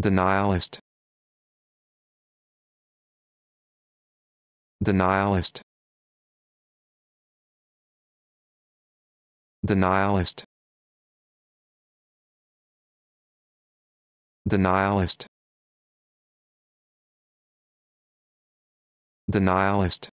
Denialist. Denialist. Denialist. Denialist. Denialist.